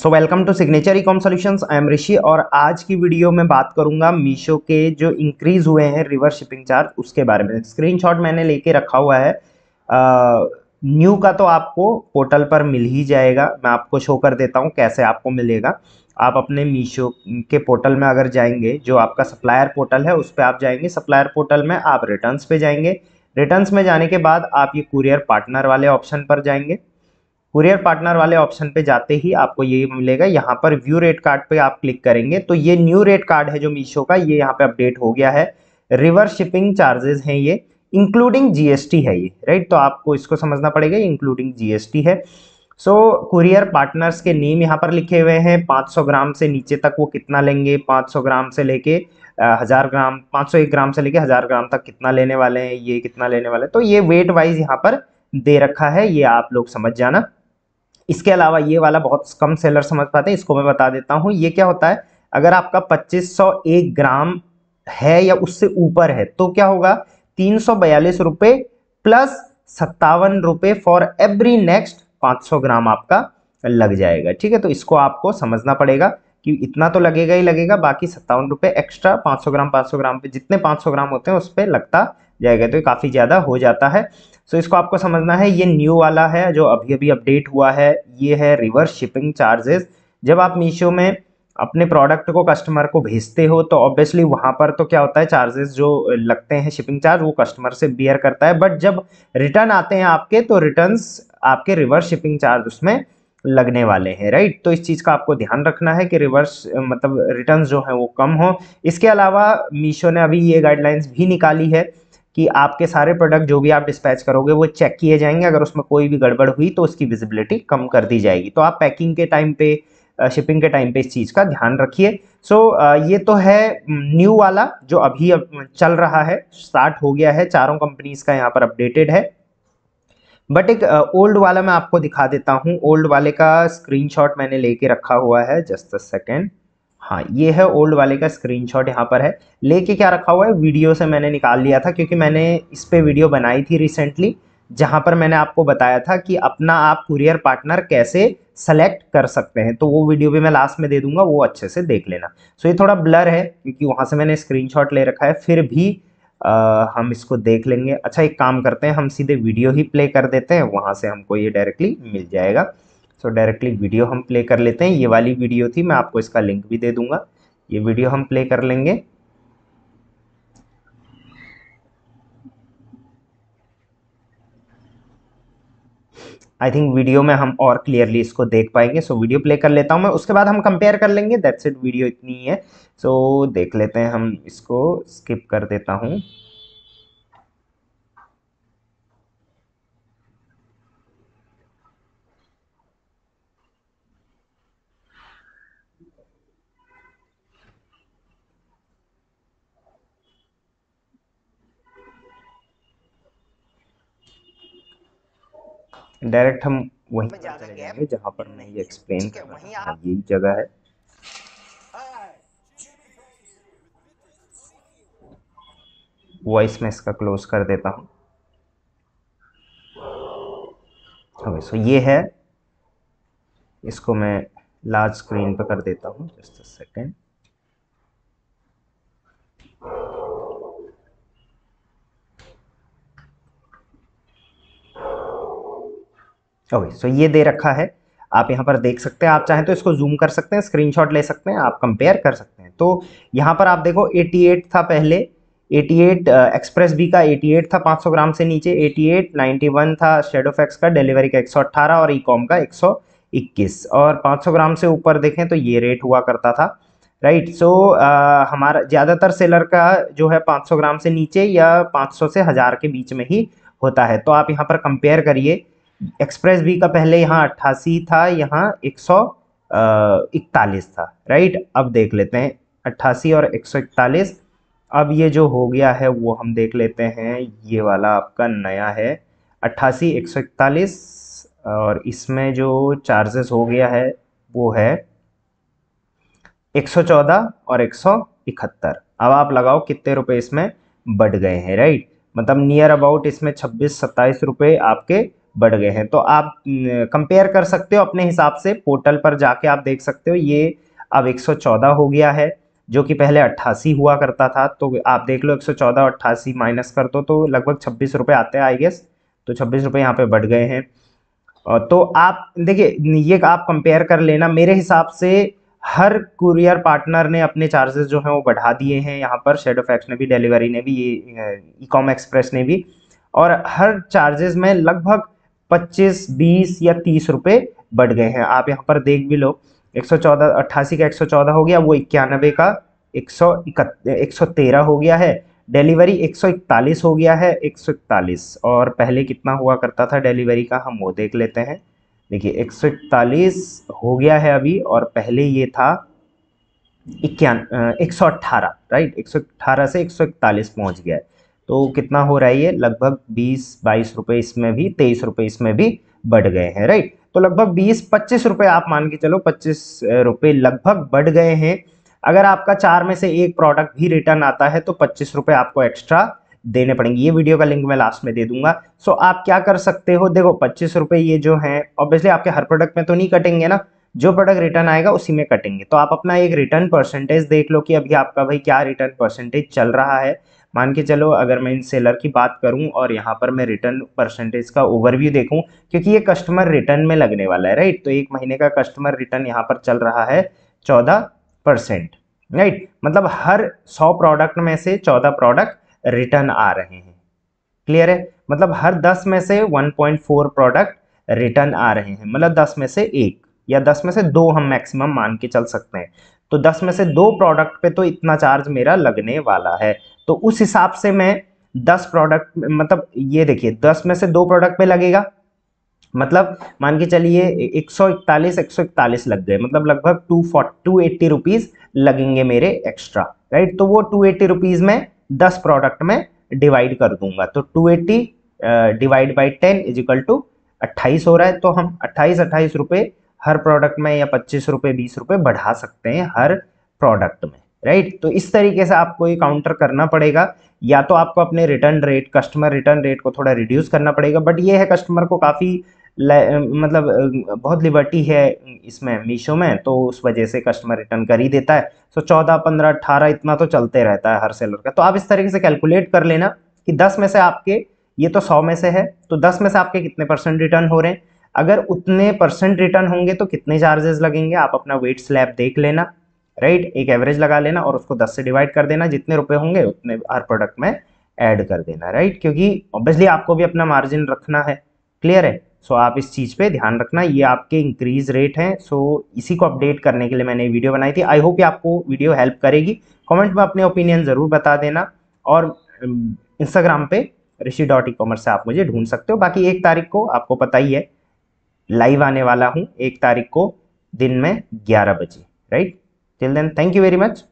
so welcome to signature e com solutions I am Rishi और आज की वीडियो में बात करूंगा मीशो के जो इंक्रीज हुए हैं रिवर्स शिपिंग चार्ज उसके बारे में स्क्रीनशॉट मैंने लेके रखा हुआ है न्यू का तो आपको पोर्टल पर मिल ही जाएगा मैं आपको शो कर देता हूँ कैसे आपको मिलेगा आप अपने मीशो के पोर्टल में अगर जाएंगे जो आपका सप्लायर पोर्टल है उस पर आप जाएंगे सप्लायर पोर्टल में आप रिटर्न्स पे जाएंगे रिटर्न्स में जाने के बाद आप ये कुरियर पार्टनर वाले ऑप्शन पर जाएंगे कुरियर पार्टनर वाले ऑप्शन पे जाते ही आपको ये मिलेगा यहाँ पर व्यू रेट कार्ड पे आप क्लिक करेंगे तो ये न्यू रेट कार्ड है जो मीशो का ये यहाँ पे अपडेट हो गया है रिवर्स शिपिंग चार्जेस हैं ये इंक्लूडिंग जीएसटी है ये राइट तो आपको इसको समझना पड़ेगा इंक्लूडिंग जीएसटी है सो कुरियर पार्टनर्स के नेम यहाँ पर लिखे हुए हैं पाँच ग्राम से नीचे तक वो कितना लेंगे पाँच ग्राम से लेके हज़ार ग्राम पाँच ग्राम से लेके हज़ार ग्राम तक कितना लेने वाले हैं ये कितना लेने वाले हैं तो ये वेट वाइज यहाँ पर दे रखा है ये आप लोग समझ जाना इसके अलावा ये वाला बहुत कम सेलर समझ पाते हैं इसको मैं बता देता हूँ ये क्या होता है अगर आपका 2501 ग्राम है या उससे ऊपर है तो क्या होगा तीन रुपए प्लस सत्तावन रुपये फॉर एवरी नेक्स्ट 500 ग्राम आपका लग जाएगा ठीक है तो इसको आपको समझना पड़ेगा कि इतना तो लगेगा ही लगेगा बाकी सत्तावन रुपये एक्स्ट्रा 500 ग्राम 500 ग्राम पे जितने 500 ग्राम होते हैं उस पर लगता जाएगा तो काफ़ी ज़्यादा हो जाता है सो इसको आपको समझना है ये न्यू वाला है जो अभी अभी अपडेट हुआ है ये है रिवर्स शिपिंग चार्जेस जब आप मीशो में अपने प्रोडक्ट को कस्टमर को भेजते हो तो ऑब्वियसली वहाँ पर तो क्या होता है चार्जेस जो लगते हैं शिपिंग चार्ज वो कस्टमर से बियर करता है बट जब रिटर्न आते हैं आपके तो रिटर्न्स आपके रिवर्स शिपिंग चार्ज उसमें लगने वाले हैं राइट तो इस चीज़ का आपको ध्यान रखना है कि रिवर्स मतलब रिटर्न जो हैं वो कम हो इसके अलावा मीशो ने अभी ये गाइडलाइंस भी निकाली है कि आपके सारे प्रोडक्ट जो भी आप डिस्पैच करोगे वो चेक किए जाएंगे अगर उसमें कोई भी गड़बड़ हुई तो उसकी विजिबिलिटी कम कर दी जाएगी तो आप पैकिंग के टाइम पे शिपिंग के टाइम पे इस चीज़ का ध्यान रखिए सो so, ये तो है न्यू वाला जो अभी चल रहा है स्टार्ट हो गया है चारों कंपनीज का यहाँ पर अपडेटेड है बट एक ओल्ड वाला मैं आपको दिखा देता हूँ ओल्ड वाले का स्क्रीनशॉट मैंने लेके रखा हुआ है जस्ट अ सेकेंड हाँ ये है ओल्ड वाले का स्क्रीनशॉट यहाँ पर है लेके क्या रखा हुआ है वीडियो से मैंने निकाल लिया था क्योंकि मैंने इस पर वीडियो बनाई थी रिसेंटली जहाँ पर मैंने आपको बताया था कि अपना आप कुरियर पार्टनर कैसे सेलेक्ट कर सकते हैं तो वो वीडियो भी मैं लास्ट में दे दूंगा वो अच्छे से देख लेना सो ये थोड़ा ब्लर है क्योंकि वहाँ से मैंने स्क्रीनशॉट ले रखा है फिर भी आ, हम इसको देख लेंगे अच्छा एक काम करते हैं हम सीधे वीडियो ही प्ले कर देते हैं वहाँ से हमको ये डायरेक्टली मिल जाएगा सो डायरेक्टली वीडियो हम प्ले कर लेते हैं ये वाली वीडियो थी मैं आपको इसका लिंक भी दे दूंगा ये वीडियो हम प्ले कर लेंगे आई थिंक वीडियो में हम और क्लियरली इसको देख पाएंगे सो so, वीडियो प्ले कर लेता हूँ मैं उसके बाद हम कंपेयर कर लेंगे दैट्स इट वीडियो इतनी ही है सो so, देख लेते हैं हम इसको स्किप कर देता हूँ डायरेक्ट हम वहीं पर चले जाएंगे जहां पर मैं ये एक्सप्लेन कर रहा हूँ यही जगह है वॉइस में इसका क्लोज कर देता हूँ ओके सो ये है इसको मैं लार्ज स्क्रीन पर कर देता हूँ just a second okay so ये दे रखा है आप यहाँ पर देख सकते हैं आप चाहें तो इसको जूम कर सकते हैं स्क्रीनशॉट ले सकते हैं आप कंपेयर कर सकते हैं तो यहाँ पर आप देखो 88 था पहले 88 एक्सप्रेस बी का 88 था 500 ग्राम से नीचे 88 91 था शेडोफेक्स का डिलीवरी का 118 और ई कॉम का 121 और 500 ग्राम से ऊपर देखें तो ये रेट हुआ करता था right right, so so, uh, हमारा ज़्यादातर सेलर का जो है 500 ग्राम से नीचे या 500 से हज़ार के बीच में ही होता है तो आप यहाँ पर कंपेयर करिए एक्सप्रेस वी का पहले यहाँ अट्ठासी था यहाँ एक सौ इकतालीस था राइट अब देख लेते हैं अट्ठासी और एक सौ इकतालीस अब ये जो हो गया है वो हम देख लेते हैं ये वाला आपका नया है अट्ठासी एक सौ इकतालीस और इसमें जो चार्जेस हो गया है वो है एक सौ चौदह और एक सौ इकहत्तर अब आप लगाओ कितने रुपए इसमें बढ़ गए हैं राइट मतलब नियर अबाउट इसमें छब्बीस सत्ताईस रुपये आपके बढ़ गए हैं तो आप कंपेयर कर सकते हो अपने हिसाब से पोर्टल पर जाके आप देख सकते हो ये अब 114 हो गया है जो कि पहले अट्ठासी हुआ करता था तो आप देख लो 114 चौदह अट्ठासी माइनस कर दो तो लगभग छब्बीस रुपये आते हैं आई गेस तो छब्बीस रुपये यहाँ पर बढ़ गए हैं तो आप देखिए ये आप कंपेयर कर लेना मेरे हिसाब से हर कुरियर पार्टनर ने अपने चार्जेस जो हैं वो बढ़ा दिए हैं यहाँ पर शेड ऑफ एक्स ने भी डिलीवरी ने भी ये ई कॉम एक्सप्रेस ने भी और हर चार्जेस में लगभग पच्चीस बीस या तीस रुपये बढ़ गए हैं आप यहाँ पर देख भी लो एक सौ चौदह अट्ठासी का एक सौ चौदह हो गया वो इक्यानबे का एक सौ एक सौ तेरह हो गया है डिलीवरी एक सौ इकतालीस हो गया है एक सौ इकतालीस और पहले कितना हुआ करता था डिलीवरी का हम वो देख लेते हैं देखिए एक सौ इकतालीस हो गया है अभी और पहले ये था इक्यान एक सौ अट्ठारह राइट एक सौ अट्ठारह से एक सौ इकतालीस पहुँच गया है तो कितना हो रहा है ये लगभग बीस बाईस रुपए इसमें भी तेईस रुपए इसमें भी बढ़ गए हैं राइट तो लगभग बीस पच्चीस रुपए आप मान के चलो पच्चीस रुपए लगभग बढ़ गए हैं अगर आपका चार में से एक प्रोडक्ट भी रिटर्न आता है तो पच्चीस रुपये आपको एक्स्ट्रा देने पड़ेंगे ये वीडियो का लिंक मैं लास्ट में दे दूंगा सो आप क्या कर सकते हो देखो पच्चीस रुपये ये जो है ऑब्वियसली आपके हर प्रोडक्ट में तो नहीं कटेंगे ना जो प्रोडक्ट रिटर्न आएगा उसी में कटेंगे तो आप अपना एक रिटर्न परसेंटेज देख लो कि अभी आपका भाई क्या रिटर्न परसेंटेज चल रहा है मान के चलो अगर मैं इन सेलर की बात करूं और यहाँ पर मैं रिटर्न परसेंटेज का ओवरव्यू देखूँ क्योंकि ये कस्टमर रिटर्न में लगने वाला है राइट तो एक महीने का कस्टमर रिटर्न यहाँ पर चल रहा है चौदह परसेंट राइट मतलब हर सौ प्रोडक्ट में से चौदह प्रोडक्ट रिटर्न आ रहे हैं क्लियर है मतलब हर दस में से one point four product return आ रहे हैं मतलब दस में से एक या दस में से दो हम मैक्सिमम मान के चल सकते हैं तो दस में से दो प्रोडक्ट पे तो इतना चार्ज मेरा लगने वाला है तो उस हिसाब से मैं दस प्रोडक्ट मतलब ये देखिए दस में से दो प्रोडक्ट पे लगेगा मतलब मान के चलिए एक सौ इकतालीस एक सौ इकतालीस लग गए मतलब लगभग two forty two eighty rupees लगेंगे मेरे एक्स्ट्रा राइट तो वो टू एट्टी रुपीज़ में दस प्रोडक्ट में डिवाइड कर दूंगा तो two eighty divide by ten equal to अट्ठाईस हो रहा है तो हम अट्ठाईस अट्ठाईस रुपये हर प्रोडक्ट में या पच्चीस रुपये बीस रुपये बढ़ा सकते हैं हर प्रोडक्ट में राइट तो इस तरीके से आपको ये काउंटर करना पड़ेगा या तो आपको अपने return rate customer return rate को थोड़ा रिड्यूस करना पड़ेगा बट ये है कस्टमर को काफ़ी मतलब बहुत लिबर्टी है इसमें मीशो में तो उस वजह से कस्टमर रिटर्न कर ही देता है सो चौदह पंद्रह अट्ठारह इतना तो चलते रहता है हर सेलर का तो आप इस तरीके से कैलकुलेट कर लेना कि दस में से आपके ये तो सौ में से है तो दस में से आपके कितने परसेंट रिटर्न हो रहे हैं अगर उतने परसेंट रिटर्न होंगे तो कितने चार्जेस लगेंगे आप अपना वेट स्लैब देख लेना राइट एक एवरेज लगा लेना और उसको दस से डिवाइड कर देना जितने रुपए होंगे उतने हर प्रोडक्ट में ऐड कर देना राइट क्योंकि ऑब्वियसली आपको भी अपना मार्जिन रखना है क्लियर है सो so, आप इस चीज़ पे ध्यान रखना ये आपके इंक्रीज रेट हैं सो so, इसी को अपडेट करने के लिए मैंने वीडियो बनाई थी आई होप ये आपको वीडियो हेल्प करेगी कमेंट में अपने ओपिनियन ज़रूर बता देना और इंस्टाग्राम पे ऋषि डॉट ई कॉमर्स से आप मुझे ढूंढ सकते हो बाकी एक तारीख को आपको पता ही है लाइव आने वाला हूँ एक तारीख को दिन में ग्यारह बजे right till then thank you very much